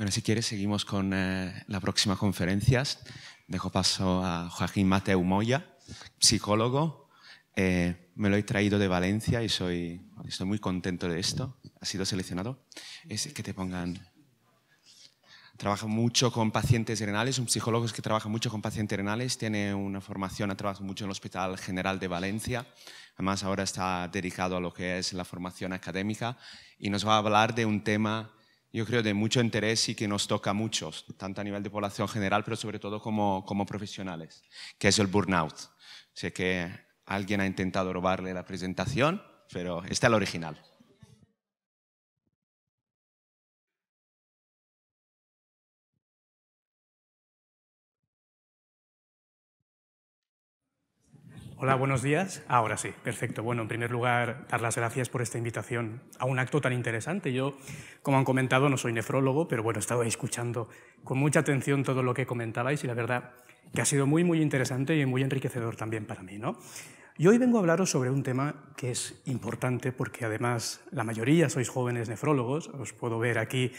Bueno, si quieres, seguimos con eh, la próxima conferencia. Dejo paso a Joaquín Mateu Moya, psicólogo. Eh, me lo he traído de Valencia y soy, estoy muy contento de esto. Ha sido seleccionado. Es que te pongan trabaja mucho con pacientes renales, un psicólogo que trabaja mucho con pacientes renales, tiene una formación, ha trabajado mucho en el Hospital General de Valencia, además ahora está dedicado a lo que es la formación académica y nos va a hablar de un tema yo creo, de mucho interés y que nos toca a muchos, tanto a nivel de población general, pero sobre todo como, como profesionales, que es el burnout. Sé que alguien ha intentado robarle la presentación, pero está el original. Hola, buenos días. Ahora sí, perfecto. Bueno, en primer lugar, dar las gracias por esta invitación a un acto tan interesante. Yo, como han comentado, no soy nefrólogo, pero bueno, estaba escuchando con mucha atención todo lo que comentabais y la verdad que ha sido muy, muy interesante y muy enriquecedor también para mí. ¿no? Y hoy vengo a hablaros sobre un tema que es importante porque además la mayoría sois jóvenes nefrólogos, os puedo ver aquí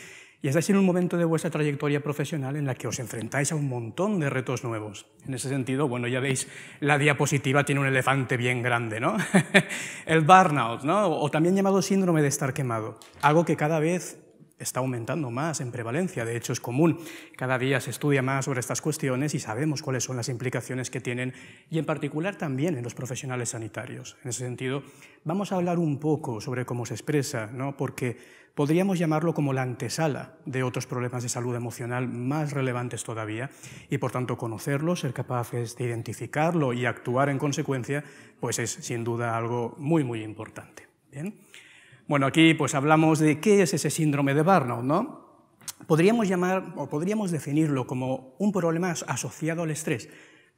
y estáis en un momento de vuestra trayectoria profesional en la que os enfrentáis a un montón de retos nuevos. En ese sentido, bueno, ya veis, la diapositiva tiene un elefante bien grande, ¿no? el burnout, ¿no? O también llamado síndrome de estar quemado. Algo que cada vez está aumentando más en prevalencia, de hecho es común. Cada día se estudia más sobre estas cuestiones y sabemos cuáles son las implicaciones que tienen y en particular también en los profesionales sanitarios. En ese sentido, vamos a hablar un poco sobre cómo se expresa, ¿no? porque podríamos llamarlo como la antesala de otros problemas de salud emocional más relevantes todavía y por tanto conocerlo, ser capaces de identificarlo y actuar en consecuencia, pues es sin duda algo muy muy importante. ¿Bien? Bueno, aquí pues hablamos de qué es ese síndrome de Barnum, ¿no? Podríamos llamar o podríamos definirlo como un problema asociado al estrés,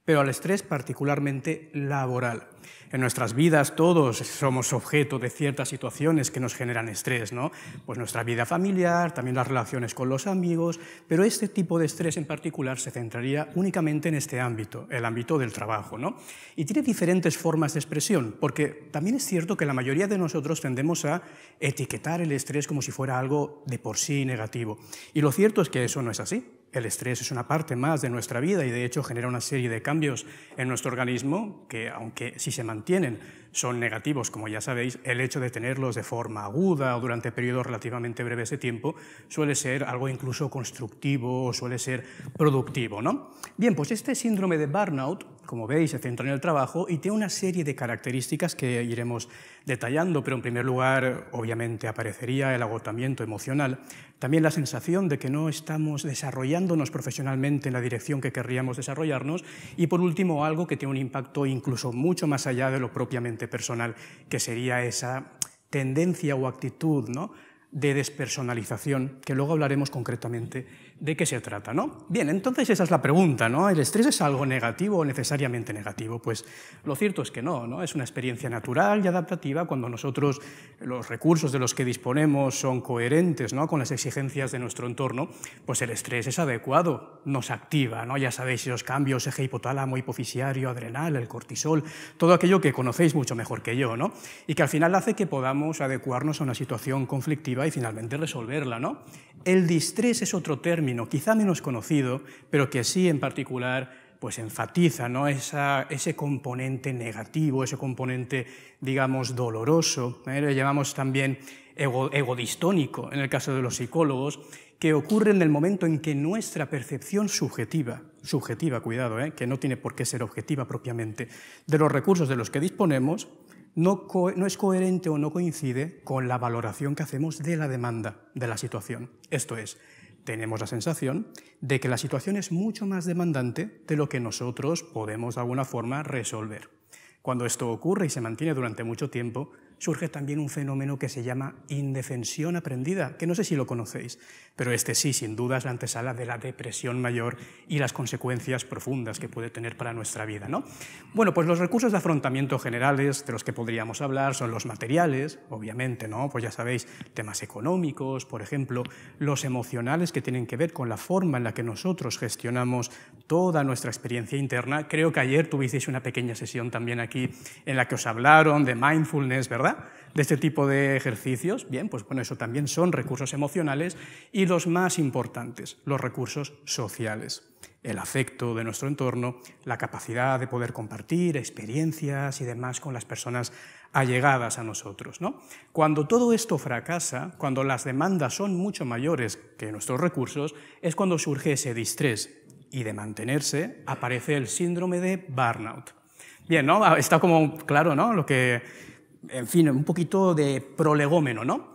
pero al estrés particularmente laboral. En nuestras vidas todos somos objeto de ciertas situaciones que nos generan estrés, ¿no? Pues nuestra vida familiar, también las relaciones con los amigos, pero este tipo de estrés en particular se centraría únicamente en este ámbito, el ámbito del trabajo, ¿no? Y tiene diferentes formas de expresión, porque también es cierto que la mayoría de nosotros tendemos a etiquetar el estrés como si fuera algo de por sí negativo. Y lo cierto es que eso no es así. El estrés es una parte más de nuestra vida y de hecho genera una serie de cambios en nuestro organismo que, aunque si se mantienen son negativos, como ya sabéis, el hecho de tenerlos de forma aguda o durante periodos relativamente breves de tiempo suele ser algo incluso constructivo o suele ser productivo. ¿no? Bien, pues este síndrome de burnout, como veis, se centra en el trabajo y tiene una serie de características que iremos detallando, pero en primer lugar, obviamente, aparecería el agotamiento emocional, también la sensación de que no estamos desarrollándonos profesionalmente en la dirección que querríamos desarrollarnos y, por último, algo que tiene un impacto incluso mucho más allá de lo propiamente personal, que sería esa tendencia o actitud ¿no? de despersonalización, que luego hablaremos concretamente de qué se trata, ¿no? Bien, entonces esa es la pregunta, ¿no? ¿El estrés es algo negativo o necesariamente negativo? Pues lo cierto es que no, ¿no? Es una experiencia natural y adaptativa cuando nosotros los recursos de los que disponemos son coherentes, ¿no? Con las exigencias de nuestro entorno, pues el estrés es adecuado, nos activa, ¿no? Ya sabéis esos cambios eje hipotálamo, hipofisiario, adrenal, el cortisol, todo aquello que conocéis mucho mejor que yo, ¿no? Y que al final hace que podamos adecuarnos a una situación conflictiva y finalmente resolverla, ¿no? El distrés es otro término quizá menos conocido, pero que sí en particular pues enfatiza ¿no? ese componente negativo, ese componente, digamos, doloroso, ¿eh? le llamamos también ego, egodistónico en el caso de los psicólogos, que ocurre en el momento en que nuestra percepción subjetiva, subjetiva, cuidado, ¿eh? que no tiene por qué ser objetiva propiamente, de los recursos de los que disponemos, no, no, es coherente o no coincide con la valoración que hacemos de la demanda, de la situación. Esto es, tenemos la sensación de que la situación es mucho más demandante de lo que nosotros podemos de alguna forma resolver. Cuando esto ocurre y se mantiene durante mucho tiempo, surge también un fenómeno que se llama indefensión aprendida, que no sé si lo conocéis, pero este sí, sin duda, es la antesala de la depresión mayor y las consecuencias profundas que puede tener para nuestra vida. ¿no? Bueno, pues los recursos de afrontamiento generales de los que podríamos hablar son los materiales, obviamente, ¿no? pues ya sabéis, temas económicos, por ejemplo, los emocionales que tienen que ver con la forma en la que nosotros gestionamos toda nuestra experiencia interna. Creo que ayer tuvisteis una pequeña sesión también aquí en la que os hablaron de mindfulness, ¿verdad? de este tipo de ejercicios, bien, pues bueno, eso también son recursos emocionales y los más importantes, los recursos sociales. El afecto de nuestro entorno, la capacidad de poder compartir experiencias y demás con las personas allegadas a nosotros. ¿no? Cuando todo esto fracasa, cuando las demandas son mucho mayores que nuestros recursos, es cuando surge ese distrés y de mantenerse aparece el síndrome de burnout. Bien, ¿no? Está como claro, ¿no? Lo que en fin, un poquito de prolegómeno, ¿no?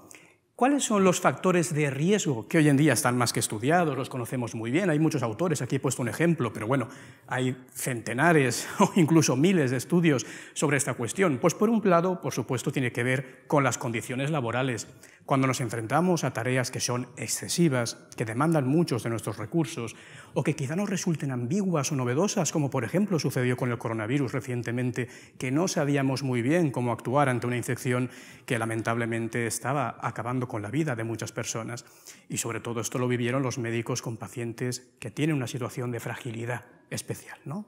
¿Cuáles son los factores de riesgo que hoy en día están más que estudiados, los conocemos muy bien? Hay muchos autores, aquí he puesto un ejemplo, pero bueno, hay centenares o incluso miles de estudios sobre esta cuestión. Pues por un lado, por supuesto, tiene que ver con las condiciones laborales. Cuando nos enfrentamos a tareas que son excesivas, que demandan muchos de nuestros recursos, o que quizá nos resulten ambiguas o novedosas, como por ejemplo sucedió con el coronavirus recientemente, que no sabíamos muy bien cómo actuar ante una infección que lamentablemente estaba acabando con la vida de muchas personas. Y sobre todo esto lo vivieron los médicos con pacientes que tienen una situación de fragilidad especial. ¿no?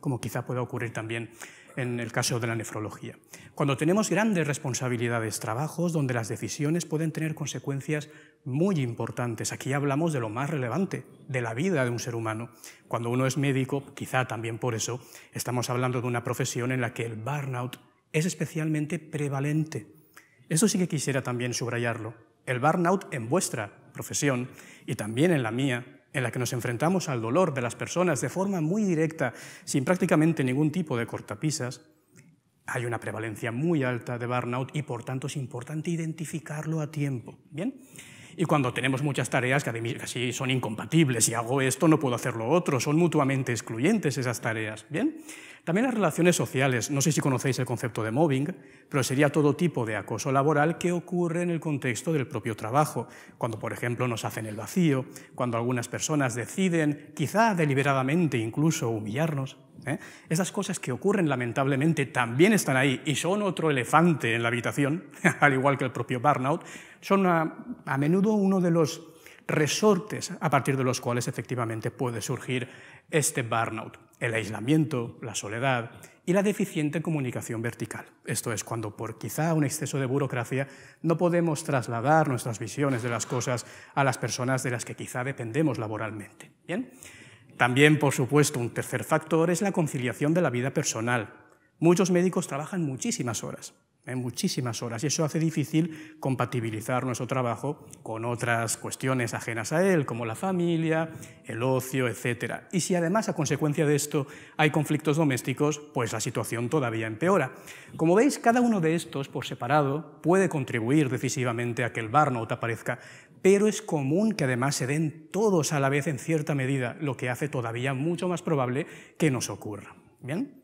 como quizá pueda ocurrir también en el caso de la nefrología. Cuando tenemos grandes responsabilidades, trabajos donde las decisiones pueden tener consecuencias muy importantes. Aquí hablamos de lo más relevante, de la vida de un ser humano. Cuando uno es médico, quizá también por eso, estamos hablando de una profesión en la que el burnout es especialmente prevalente. Eso sí que quisiera también subrayarlo. El burnout en vuestra profesión y también en la mía en la que nos enfrentamos al dolor de las personas de forma muy directa, sin prácticamente ningún tipo de cortapisas, hay una prevalencia muy alta de burnout y por tanto es importante identificarlo a tiempo. ¿Bien? Y cuando tenemos muchas tareas que casi son incompatibles, si hago esto no puedo hacer lo otro, son mutuamente excluyentes esas tareas. ¿Bien? También las relaciones sociales. No sé si conocéis el concepto de mobbing, pero sería todo tipo de acoso laboral que ocurre en el contexto del propio trabajo, cuando, por ejemplo, nos hacen el vacío, cuando algunas personas deciden, quizá deliberadamente incluso, humillarnos. ¿eh? Esas cosas que ocurren lamentablemente también están ahí y son otro elefante en la habitación, al igual que el propio burnout, son a, a menudo uno de los resortes a partir de los cuales efectivamente puede surgir este burnout el aislamiento, la soledad y la deficiente comunicación vertical. Esto es cuando por quizá un exceso de burocracia no podemos trasladar nuestras visiones de las cosas a las personas de las que quizá dependemos laboralmente. También, por supuesto, un tercer factor es la conciliación de la vida personal. Muchos médicos trabajan muchísimas horas en muchísimas horas, y eso hace difícil compatibilizar nuestro trabajo con otras cuestiones ajenas a él, como la familia, el ocio, etc. Y si además a consecuencia de esto hay conflictos domésticos, pues la situación todavía empeora. Como veis, cada uno de estos por separado puede contribuir decisivamente a que el te aparezca, pero es común que además se den todos a la vez en cierta medida, lo que hace todavía mucho más probable que nos ocurra. ¿Bien?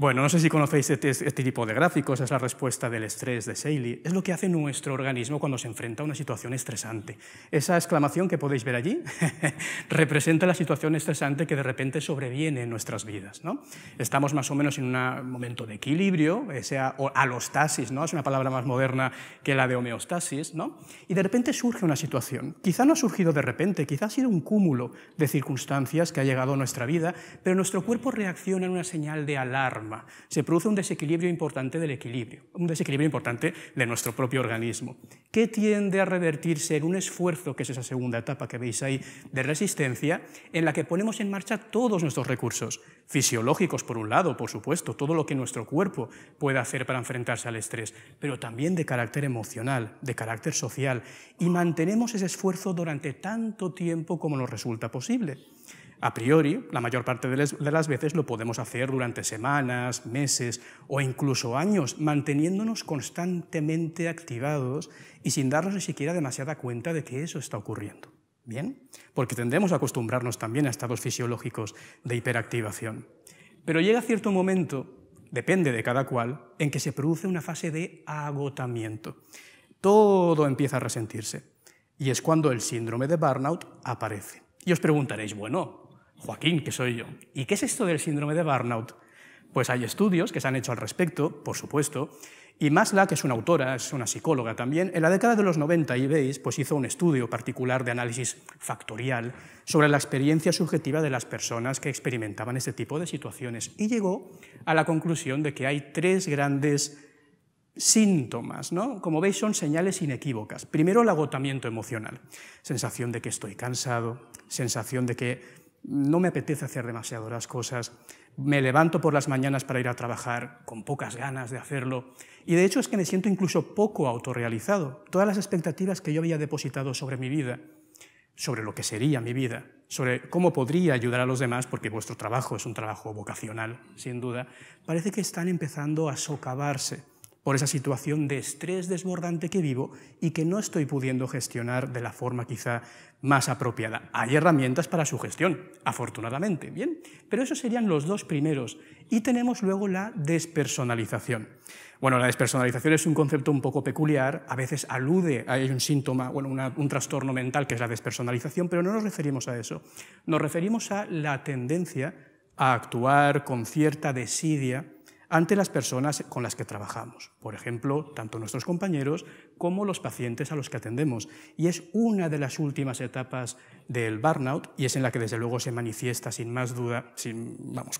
Bueno, no sé si conocéis este, este, tipo de gráficos, es la respuesta del estrés de Saley. Es lo que hace nuestro organismo cuando se enfrenta a una situación estresante. Esa exclamación que podéis ver allí representa la situación estresante que de repente sobreviene en nuestras vidas. ¿no? Estamos más o menos en un momento de equilibrio, esa alostasis, ¿no? es una palabra más moderna que la de homeostasis, ¿no? y de repente surge una situación. Quizá no ha surgido de repente, quizá ha sido un cúmulo de circunstancias que ha llegado a nuestra vida, pero nuestro cuerpo reacciona en una señal de alarma se produce un desequilibrio importante del equilibrio, un desequilibrio importante de nuestro propio organismo, que tiende a revertirse en un esfuerzo, que es esa segunda etapa que veis ahí, de resistencia, en la que ponemos en marcha todos nuestros recursos, fisiológicos por un lado, por supuesto, todo lo que nuestro cuerpo puede hacer para enfrentarse al estrés, pero también de carácter emocional, de carácter social, y mantenemos ese esfuerzo durante tanto tiempo como nos resulta posible. A priori, la mayor parte de las veces lo podemos hacer durante semanas, meses o incluso años, manteniéndonos constantemente activados y sin darnos ni siquiera demasiada cuenta de que eso está ocurriendo. ¿Bien? Porque tendemos a acostumbrarnos también a estados fisiológicos de hiperactivación. Pero llega cierto momento, depende de cada cual, en que se produce una fase de agotamiento. Todo empieza a resentirse. Y es cuando el síndrome de burnout aparece. Y os preguntaréis, bueno, Joaquín, que soy yo. ¿Y qué es esto del síndrome de burnout? Pues hay estudios que se han hecho al respecto, por supuesto, y Masla, que es una autora, es una psicóloga también, en la década de los 90, y veis, pues hizo un estudio particular de análisis factorial sobre la experiencia subjetiva de las personas que experimentaban este tipo de situaciones y llegó a la conclusión de que hay tres grandes síntomas, ¿no? Como veis son señales inequívocas. Primero el agotamiento emocional, sensación de que estoy cansado, sensación de que no me apetece hacer demasiadas cosas, me levanto por las mañanas para ir a trabajar con pocas ganas de hacerlo y de hecho es que me siento incluso poco autorrealizado. Todas las expectativas que yo había depositado sobre mi vida, sobre lo que sería mi vida, sobre cómo podría ayudar a los demás, porque vuestro trabajo es un trabajo vocacional, sin duda, parece que están empezando a socavarse por esa situación de estrés desbordante que vivo y que no estoy pudiendo gestionar de la forma quizá más apropiada. Hay herramientas para su gestión, afortunadamente, ¿bien? Pero esos serían los dos primeros. Y tenemos luego la despersonalización. Bueno, la despersonalización es un concepto un poco peculiar, a veces alude, a un síntoma, bueno, un trastorno mental que es la despersonalización, pero no nos referimos a eso. Nos referimos a la tendencia a actuar con cierta desidia, ante las personas con las que trabajamos, por ejemplo, tanto nuestros compañeros como los pacientes a los que atendemos. Y es una de las últimas etapas del burnout y es en la que desde luego se manifiesta sin más duda, sin, vamos,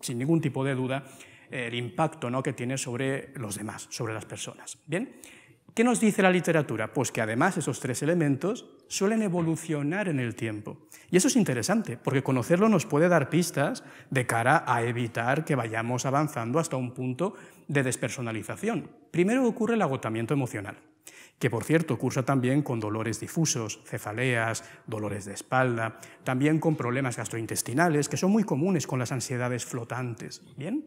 sin ningún tipo de duda, el impacto ¿no? que tiene sobre los demás, sobre las personas. Bien, ¿Qué nos dice la literatura? Pues que además esos tres elementos suelen evolucionar en el tiempo. Y eso es interesante, porque conocerlo nos puede dar pistas de cara a evitar que vayamos avanzando hasta un punto de despersonalización. Primero ocurre el agotamiento emocional, que por cierto ocurre también con dolores difusos, cefaleas, dolores de espalda, también con problemas gastrointestinales, que son muy comunes con las ansiedades flotantes. ¿Bien?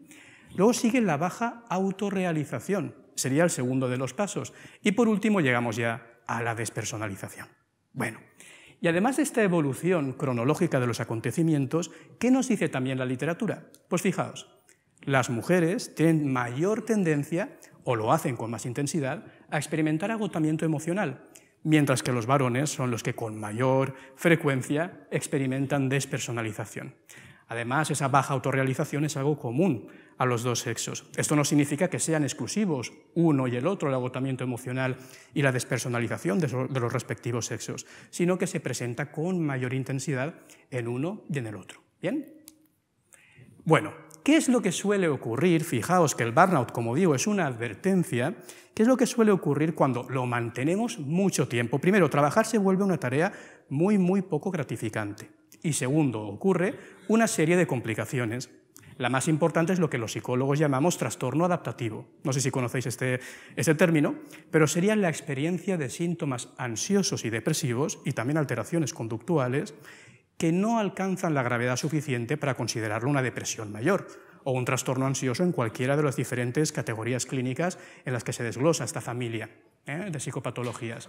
Luego sigue la baja autorrealización, sería el segundo de los pasos. Y por último llegamos ya a la despersonalización. Bueno, y además de esta evolución cronológica de los acontecimientos, ¿qué nos dice también la literatura? Pues fijaos, las mujeres tienen mayor tendencia, o lo hacen con más intensidad, a experimentar agotamiento emocional, mientras que los varones son los que con mayor frecuencia experimentan despersonalización. Además, esa baja autorrealización es algo común a los dos sexos. Esto no significa que sean exclusivos uno y el otro, el agotamiento emocional y la despersonalización de, los respectivos sexos, sino que se presenta con mayor intensidad en uno y en el otro. ¿Bien? Bueno, ¿qué es lo que suele ocurrir? Fijaos que el burnout, como digo, es una advertencia. ¿Qué es lo que suele ocurrir cuando lo mantenemos mucho tiempo? Primero, trabajar se vuelve una tarea muy, muy poco gratificante. Y segundo, ocurre una serie de complicaciones la más importante es lo que los psicólogos llamamos trastorno adaptativo. No sé si conocéis este, término, pero sería la experiencia de síntomas ansiosos y depresivos y también alteraciones conductuales que no alcanzan la gravedad suficiente para considerarlo una depresión mayor o un trastorno ansioso en cualquiera de las diferentes categorías clínicas en las que se desglosa esta familia ¿eh? de psicopatologías.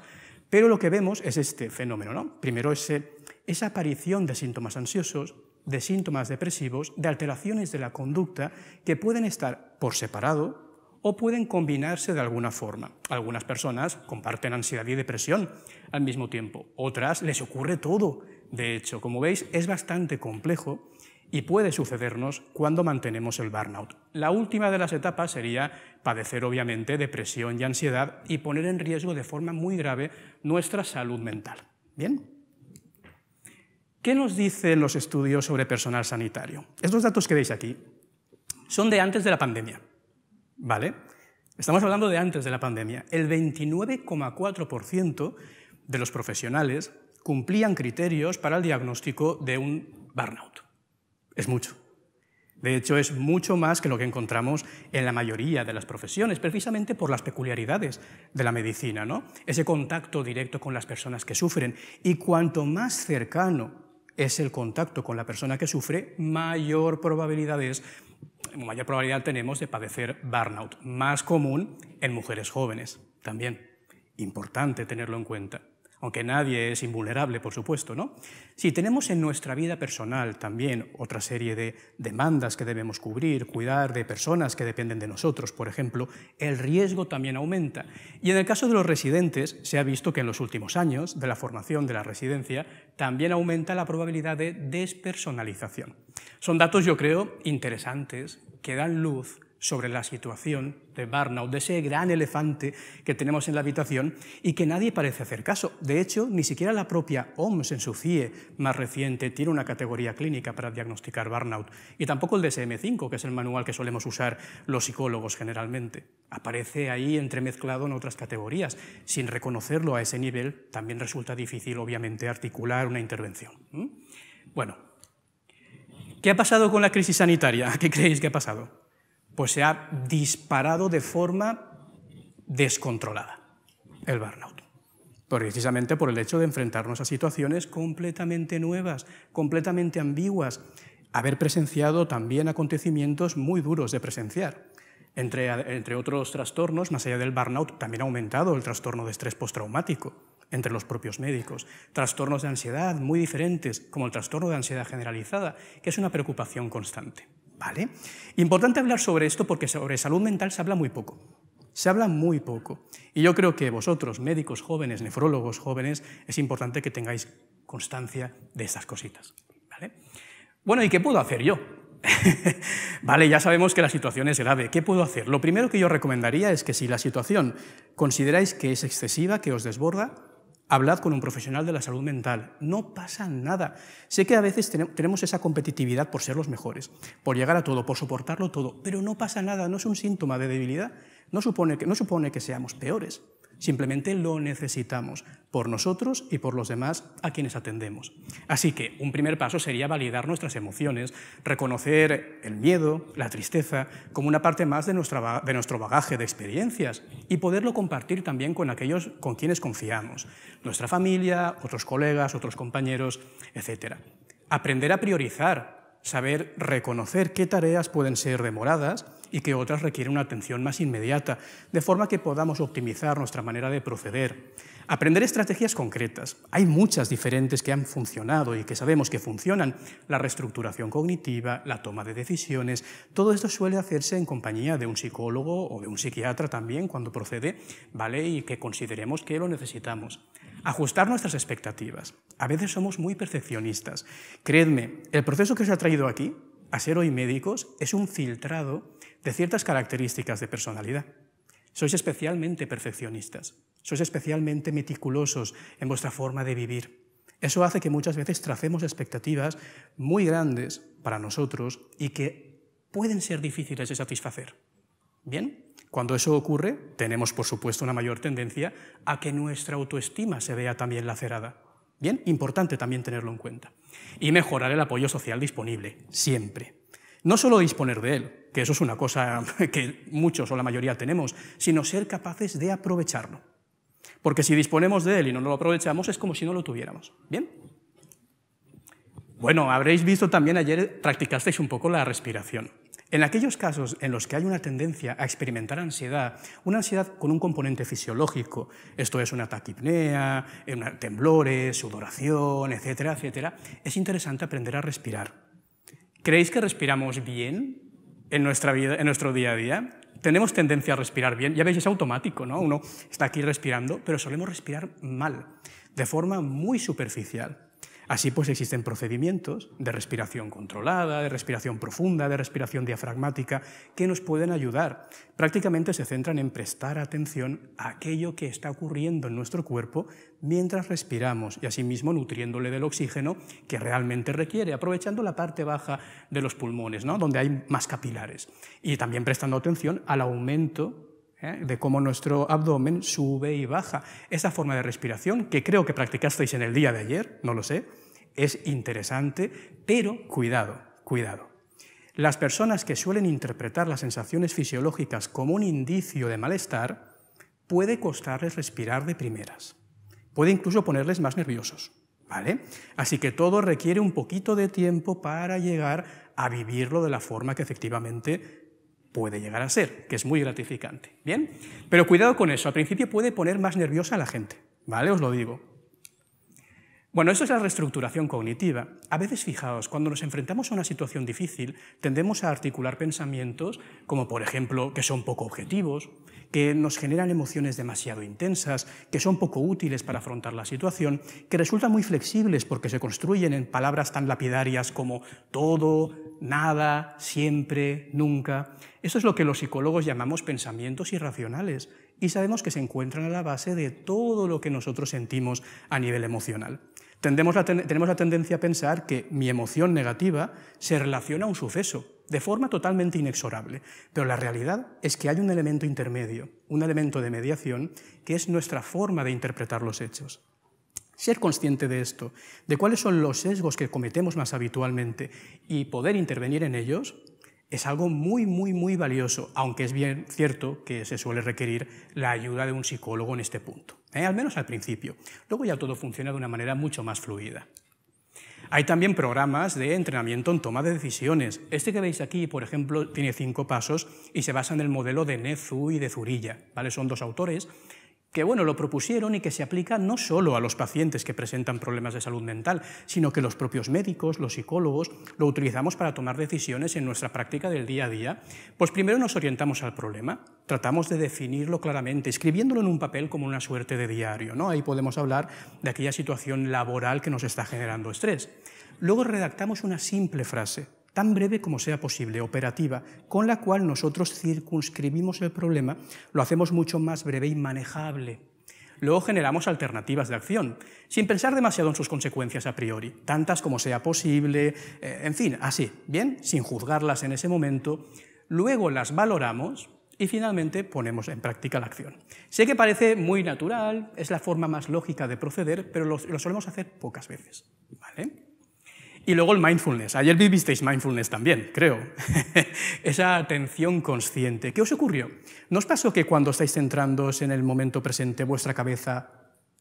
Pero lo que vemos es este fenómeno, ¿no? Primero ese, esa aparición de síntomas ansiosos, de síntomas depresivos, de alteraciones de la conducta que pueden estar por separado o pueden combinarse de alguna forma. Algunas personas comparten ansiedad y depresión al mismo tiempo, otras les ocurre todo. De hecho, como veis, es bastante complejo y puede sucedernos cuando mantenemos el burnout. La última de las etapas sería padecer obviamente depresión y ansiedad y poner en riesgo de forma muy grave nuestra salud mental. ¿Bien? ¿Qué nos dicen los estudios sobre personal sanitario? Estos datos que veis aquí son de antes de la pandemia, ¿vale? Estamos hablando de antes de la pandemia. El 29,4% de los profesionales cumplían criterios para el diagnóstico de un burnout. Es mucho. De hecho, es mucho más que lo que encontramos en la mayoría de las profesiones, precisamente por las peculiaridades de la medicina, ¿no? Ese contacto directo con las personas que sufren. Y cuanto más cercano es el contacto con la persona que sufre, mayor probabilidad mayor probabilidad tenemos de padecer burnout, más común en mujeres jóvenes también. Importante tenerlo en cuenta aunque nadie es invulnerable, por supuesto, ¿no? Si tenemos en nuestra vida personal también otra serie de demandas que debemos cubrir, cuidar de personas que dependen de nosotros, por ejemplo, el riesgo también aumenta. Y en el caso de los residentes, se ha visto que en los últimos años de la formación de la residencia también aumenta la probabilidad de despersonalización. Son datos, yo creo, interesantes que dan luz sobre la situación de burnout de ese gran elefante que tenemos en la habitación y que nadie parece hacer caso. De hecho, ni siquiera la propia OMS en su CIE más reciente tiene una categoría clínica para diagnosticar burnout, y tampoco el DSM-5, que es el manual que solemos usar los psicólogos generalmente. Aparece ahí entremezclado en otras categorías. Sin reconocerlo a ese nivel, también resulta difícil, obviamente, articular una intervención. Bueno, ¿qué ha pasado con la crisis sanitaria? ¿Qué creéis que ha pasado? pues se ha disparado de forma descontrolada el burnout. Precisamente por el hecho de enfrentarnos a situaciones completamente nuevas, completamente ambiguas, haber presenciado también acontecimientos muy duros de presenciar. Entre, otros trastornos, más allá del burnout, también ha aumentado el trastorno de estrés postraumático entre los propios médicos. Trastornos de ansiedad muy diferentes, como el trastorno de ansiedad generalizada, que es una preocupación constante. Importante hablar sobre esto porque sobre salud mental se habla muy poco. Se habla muy poco. Y yo creo que vosotros, médicos jóvenes, nefrólogos jóvenes, es importante que tengáis constancia de estas cositas. ¿Vale? Bueno, ¿y qué puedo hacer yo? vale, ya sabemos que la situación es grave. ¿Qué puedo hacer? Lo primero que yo recomendaría es que si la situación consideráis que es excesiva, que os desborda, hablad con un profesional de la salud mental, no pasa nada. Sé que a veces tenemos esa competitividad por ser los mejores, por llegar a todo, por soportarlo todo, pero no pasa nada, no es un síntoma de debilidad, no supone que, no supone que seamos peores. Simplemente lo necesitamos por nosotros y por los demás a quienes atendemos. Así que un primer paso sería validar nuestras emociones, reconocer el miedo, la tristeza, como una parte más de, nuestro bagaje de experiencias y poderlo compartir también con aquellos con quienes confiamos, nuestra familia, otros colegas, otros compañeros, etc. Aprender a priorizar, saber reconocer qué tareas pueden ser demoradas y que otras requieren una atención más inmediata, de forma que podamos optimizar nuestra manera de proceder. Aprender estrategias concretas. Hay muchas diferentes que han funcionado y que sabemos que funcionan. La reestructuración cognitiva, la toma de decisiones, todo esto suele hacerse en compañía de un psicólogo o de un psiquiatra también cuando procede, ¿vale? Y que consideremos que lo necesitamos. Ajustar nuestras expectativas. A veces somos muy perfeccionistas. Creedme, el proceso que os ha traído aquí a ser hoy médicos es un filtrado de ciertas características de personalidad. Sois especialmente perfeccionistas, sois especialmente meticulosos en vuestra forma de vivir. Eso hace que muchas veces tracemos expectativas muy grandes para nosotros y que pueden ser difíciles de satisfacer. ¿Bien? Cuando eso ocurre, tenemos por supuesto una mayor tendencia a que nuestra autoestima se vea también lacerada. Bien, importante también tenerlo en cuenta. Y mejorar el apoyo social disponible, siempre. No solo disponer de él, que eso es una cosa que muchos o la mayoría tenemos, sino ser capaces de aprovecharlo. Porque si disponemos de él y no lo aprovechamos, es como si no lo tuviéramos. ¿Bien? Bueno, habréis visto también ayer, practicasteis un poco la respiración. En aquellos casos en los que hay una tendencia a experimentar ansiedad, una ansiedad con un componente fisiológico, esto es una taquipnea, eh, temblores, sudoración, etcétera, etcétera, es interesante aprender a respirar. ¿Creéis que respiramos bien en, nuestra vida, en nuestro día a día? Tenemos tendencia a respirar bien, ya veis, es automático, ¿no? Uno está aquí respirando, pero solemos respirar mal, de forma muy superficial. Así pues existen procedimientos de respiración controlada, de respiración profunda, de respiración diafragmática, que nos pueden ayudar. Prácticamente se centran en prestar atención a aquello que está ocurriendo en nuestro cuerpo mientras respiramos y asimismo nutriéndole del oxígeno que realmente requiere, aprovechando la parte baja de los pulmones, donde hay más capilares. Y también prestando atención al aumento ¿eh? de cómo nuestro abdomen sube y baja. Esa forma de respiración, que creo que practicasteis en el día de ayer, no lo sé, es interesante, pero cuidado, cuidado. Las personas que suelen interpretar las sensaciones fisiológicas como un indicio de malestar, puede costarles respirar de primeras. Puede incluso ponerles más nerviosos. ¿Vale? Así que todo requiere un poquito de tiempo para llegar a vivirlo de la forma que efectivamente puede llegar a ser, que es muy gratificante. ¿Bien? Pero cuidado con eso, al principio puede poner más nerviosa a la gente, ¿vale? Os lo digo. Bueno, eso es la reestructuración cognitiva. A veces, fijaos, cuando nos enfrentamos a una situación difícil, tendemos a articular pensamientos como, por ejemplo, que son poco objetivos, que nos generan emociones demasiado intensas, que son poco útiles para afrontar la situación, que resultan muy flexibles porque se construyen en palabras tan lapidarias como todo, nada, siempre, nunca. Eso es lo que los psicólogos llamamos pensamientos irracionales y sabemos que se encuentran a la base de todo lo que nosotros sentimos a nivel emocional tenemos la tendencia a pensar que mi emoción negativa se relaciona a un suceso de forma totalmente inexorable, pero la realidad es que hay un elemento intermedio, un elemento de mediación, que es nuestra forma de interpretar los hechos. Ser consciente de esto, de cuáles son los sesgos que cometemos más habitualmente y poder intervenir en ellos, es algo muy, muy, muy valioso, aunque es bien cierto que se suele requerir la ayuda de un psicólogo en este punto, ¿eh? al menos al principio. Luego ya todo funciona de una manera mucho más fluida. Hay también programas de entrenamiento en toma de decisiones. Este que veis aquí, por ejemplo, tiene cinco pasos y se basa en el modelo de Nezu y de Zurilla. ¿vale? Son dos autores que bueno, lo propusieron y que se aplica no solo a los pacientes que presentan problemas de salud mental, sino que los propios médicos, los psicólogos, lo utilizamos para tomar decisiones en nuestra práctica del día a día. Pues primero nos orientamos al problema, tratamos de definirlo claramente, escribiéndolo en un papel como una suerte de diario. ¿no? Ahí podemos hablar de aquella situación laboral que nos está generando estrés. Luego redactamos una simple frase tan breve como sea posible, operativa, con la cual nosotros circunscribimos el problema, lo hacemos mucho más breve y manejable. Luego generamos alternativas de acción, sin pensar demasiado en sus consecuencias a priori, tantas como sea posible, eh, en fin, así, bien, sin juzgarlas en ese momento. Luego las valoramos y finalmente ponemos en práctica la acción. Sé que parece muy natural, es la forma más lógica de proceder, pero lo, solemos hacer pocas veces. ¿vale? Y luego el mindfulness. Ayer vivisteis mindfulness también, creo. Esa atención consciente. ¿Qué os ocurrió? ¿No os pasó que cuando estáis centrándoos en el momento presente, vuestra cabeza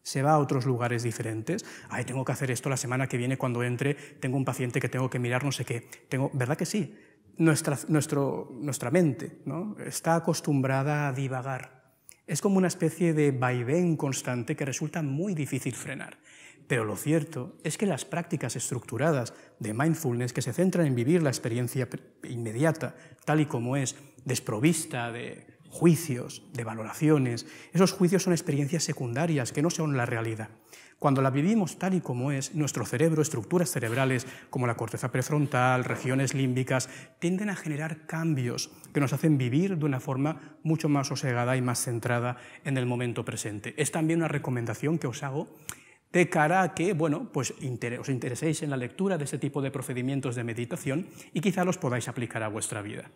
se va a otros lugares diferentes? Ay, tengo que hacer esto la semana que viene cuando entre, tengo un paciente que tengo que mirar no sé qué. Tengo... ¿Verdad que sí? Nuestra, nuestro, nuestra mente ¿no? está acostumbrada a divagar. Es como una especie de vaivén constante que resulta muy difícil frenar pero lo cierto es que las prácticas estructuradas de mindfulness que se centran en vivir la experiencia inmediata, tal y como es, desprovista de juicios, de valoraciones, esos juicios son experiencias secundarias que no son la realidad. Cuando la vivimos tal y como es, nuestro cerebro, estructuras cerebrales como la corteza prefrontal, regiones límbicas, tienden a generar cambios que nos hacen vivir de una forma mucho más sosegada y más centrada en el momento presente. Es también una recomendación que os hago de cara a que, bueno, pues os intereséis en la lectura de ese tipo de procedimientos de meditación y quizá los podáis aplicar a vuestra vida.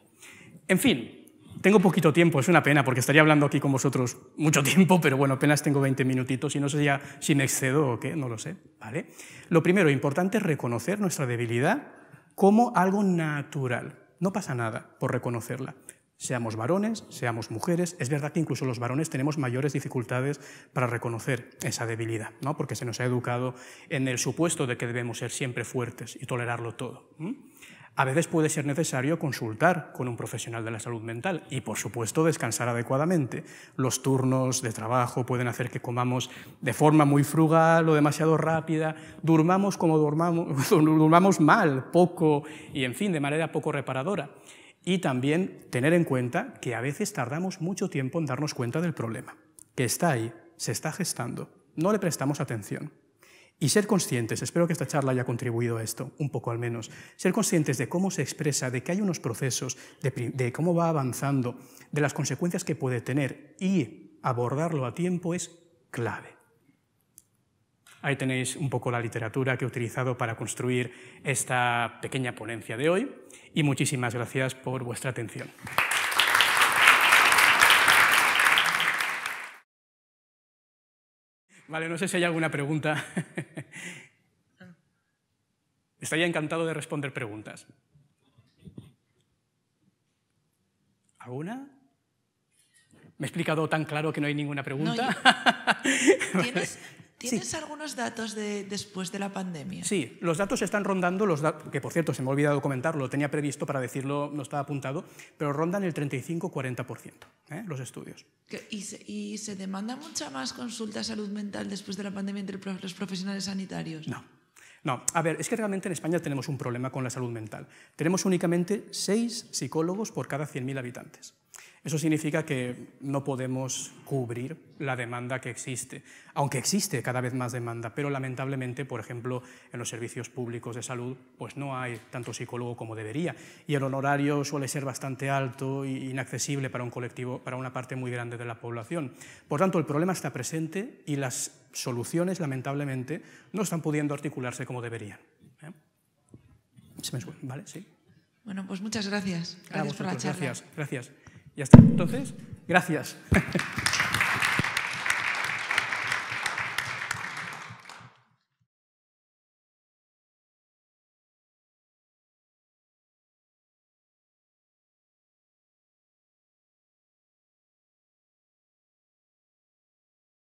En fin, tengo poquito tiempo, es una pena, porque estaría hablando aquí con vosotros mucho tiempo, pero bueno, apenas tengo 20 minutitos y no sé ya si me excedo o qué, no lo sé, ¿vale? Lo primero, importante es reconocer nuestra debilidad como algo natural. No pasa nada por reconocerla seamos varones, seamos mujeres. Es verdad que incluso los varones tenemos mayores dificultades para reconocer esa debilidad, ¿no? porque se nos ha educado en el supuesto de que debemos ser siempre fuertes y tolerarlo todo. A veces puede ser necesario consultar con un profesional de la salud mental y, por supuesto, descansar adecuadamente. Los turnos de trabajo pueden hacer que comamos de forma muy frugal o demasiado rápida, durmamos como durmamos, durmamos mal, poco y, en fin, de manera poco reparadora y también tener en cuenta que a veces tardamos mucho tiempo en darnos cuenta del problema, que está ahí, se está gestando, no le prestamos atención. Y ser conscientes, espero que esta charla haya contribuido a esto, un poco al menos, ser conscientes de cómo se expresa, de que hay unos procesos, de, cómo va avanzando, de las consecuencias que puede tener y abordarlo a tiempo es clave. Ahí tenéis un poco la literatura que he utilizado para construir esta pequeña ponencia de hoy y muchísimas gracias por vuestra atención. Vale, no sé si hay alguna pregunta. Estaría encantado de responder preguntas. ¿Alguna? Me he explicado tan claro que no hay ninguna pregunta. ¿Tienes algunos datos de después de la pandemia? Sí, los datos están rondando, los que por cierto se me ha olvidado comentar, lo tenía previsto para decirlo, no estaba apuntado, pero rondan el 35-40% ¿eh? los estudios. ¿Y se, demanda mucha más consulta a salud mental después de la pandemia entre los profesionales sanitarios? No. No, a ver, es que realmente en España tenemos un problema con la salud mental. Tenemos únicamente seis psicólogos por cada 100.000 habitantes. Eso significa que no podemos cubrir la demanda que existe, aunque existe cada vez más demanda, pero lamentablemente, por ejemplo, en los servicios públicos de salud, pues no hay tanto psicólogo como debería y el honorario suele ser bastante alto e inaccesible para un colectivo, para una parte muy grande de la población. Por tanto, el problema está presente y las soluciones, lamentablemente, no están pudiendo articularse como deberían. ¿eh? ¿Vale? Bueno, pues muchas gracias. Gracias por la charla. Gracias. gracias. Y hasta entonces, gracias.